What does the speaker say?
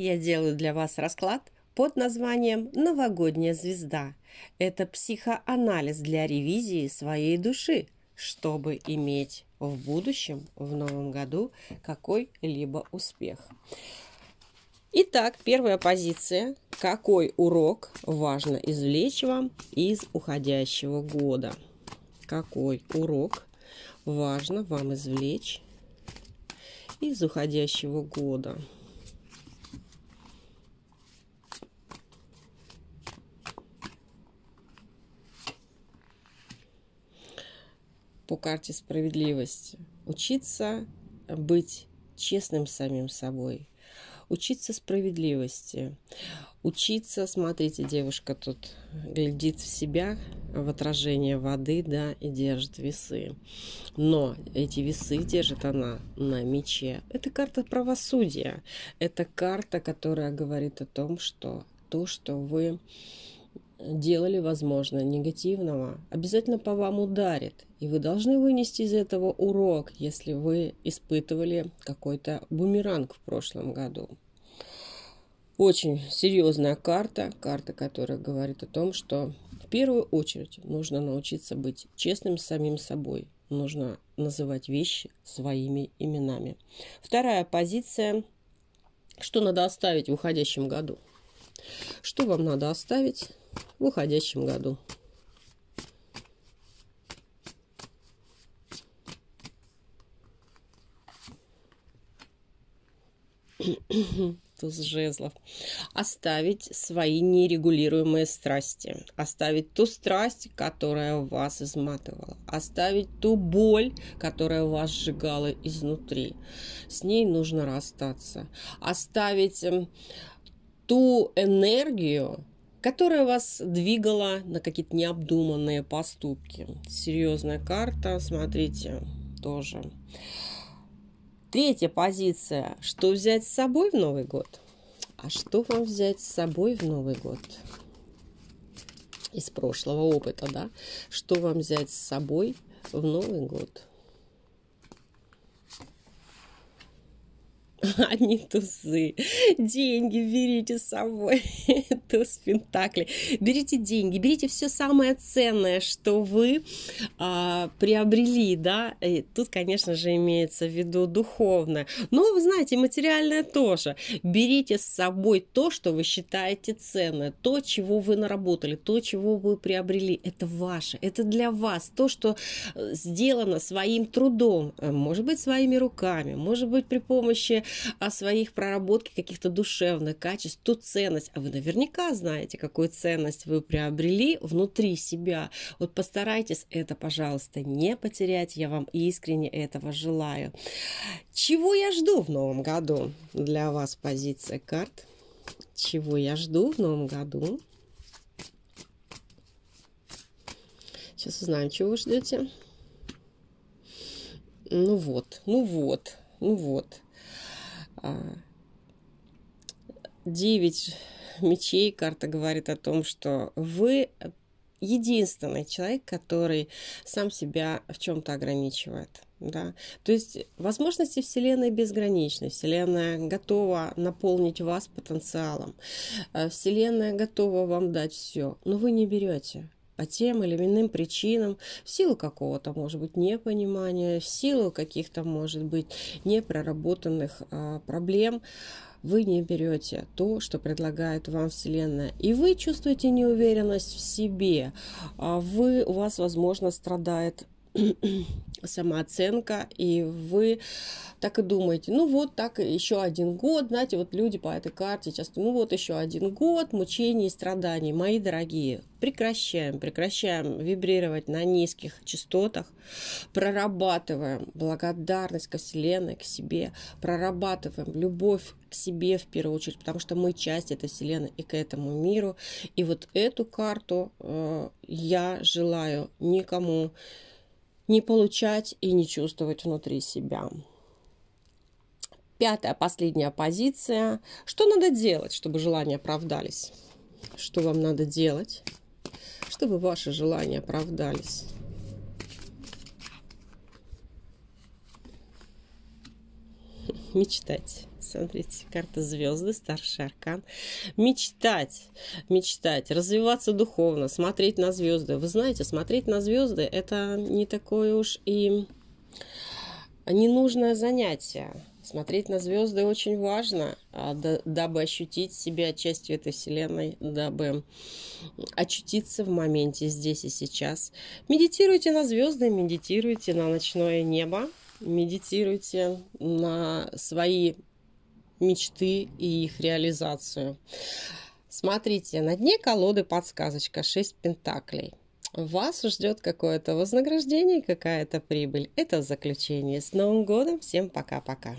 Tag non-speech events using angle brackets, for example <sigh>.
Я делаю для вас расклад под названием «Новогодняя звезда». Это психоанализ для ревизии своей души, чтобы иметь в будущем, в новом году, какой-либо успех. Итак, первая позиция. Какой урок важно извлечь вам из уходящего года? Какой урок важно вам извлечь из уходящего года? по карте справедливости. Учиться э, быть честным самим собой. Учиться справедливости. Учиться, смотрите, девушка тут глядит в себя, в отражение воды, да, и держит весы. Но эти весы держит она на мече. Это карта правосудия. Это карта, которая говорит о том, что то, что вы делали, возможно, негативного, обязательно по вам ударит. И вы должны вынести из этого урок, если вы испытывали какой-то бумеранг в прошлом году. Очень серьезная карта, карта, которая говорит о том, что в первую очередь нужно научиться быть честным с самим собой. Нужно называть вещи своими именами. Вторая позиция, что надо оставить в уходящем году. Что вам надо оставить в уходящем году. <coughs> туз жезлов. Оставить свои нерегулируемые страсти. Оставить ту страсть, которая вас изматывала. Оставить ту боль, которая вас сжигала изнутри. С ней нужно расстаться. Оставить эм, ту энергию, которая вас двигала на какие-то необдуманные поступки. Серьезная карта, смотрите, тоже. Третья позиция. Что взять с собой в Новый год? А что вам взять с собой в Новый год? Из прошлого опыта, да? Что вам взять с собой в Новый год? одни <laughs> а тусы. Деньги берите с собой. <laughs> Туз Пентакли. Берите деньги, берите все самое ценное, что вы а, приобрели, да. И тут, конечно же, имеется в виду духовное. Но, вы знаете, материальное тоже. Берите с собой то, что вы считаете ценное, то, чего вы наработали, то, чего вы приобрели. Это ваше, это для вас. То, что э, сделано своим трудом, э, может быть, своими руками, может быть, при помощи о своих проработке каких-то душевных качеств, ту ценность, а вы наверняка знаете, какую ценность вы приобрели внутри себя. Вот постарайтесь это, пожалуйста, не потерять. Я вам искренне этого желаю. Чего я жду в новом году? Для вас позиция карт. Чего я жду в новом году? Сейчас узнаем, чего вы ждете. Ну вот, ну вот, ну вот. Девять мечей карта говорит о том, что вы единственный человек, который сам себя в чем-то ограничивает. Да? То есть возможности Вселенной безграничны. Вселенная готова наполнить вас потенциалом. Э, Вселенная готова вам дать все, но вы не берете а тем или иным причинам, в силу какого-то, может быть, непонимания, в силу каких-то, может быть, непроработанных а, проблем, вы не берете то, что предлагает вам Вселенная. И вы чувствуете неуверенность в себе. А вы, у вас, возможно, страдает <clears throat> самооценка, и вы так и думаете, ну вот так еще один год, знаете, вот люди по этой карте часто, ну вот еще один год мучений и страданий, мои дорогие, прекращаем, прекращаем вибрировать на низких частотах, прорабатываем благодарность ко Вселенной, к себе, прорабатываем любовь к себе в первую очередь, потому что мы часть этой Вселенной и к этому миру. И вот эту карту э, я желаю никому не получать и не чувствовать внутри себя. Пятая, последняя позиция. Что надо делать, чтобы желания оправдались? Что вам надо делать, чтобы ваши желания оправдались? Мечтать. Смотрите, карта звезды, старший аркан. Мечтать, мечтать, развиваться духовно, смотреть на звезды. Вы знаете, смотреть на звезды это не такое уж и ненужное занятие. Смотреть на звезды очень важно, а, дабы ощутить себя частью этой вселенной, дабы очутиться в моменте здесь и сейчас. Медитируйте на звезды, медитируйте на ночное небо, медитируйте на свои мечты и их реализацию. Смотрите, на дне колоды подсказочка 6 пентаклей. Вас ждет какое-то вознаграждение, какая-то прибыль. Это заключение. С Новым годом! Всем пока-пока!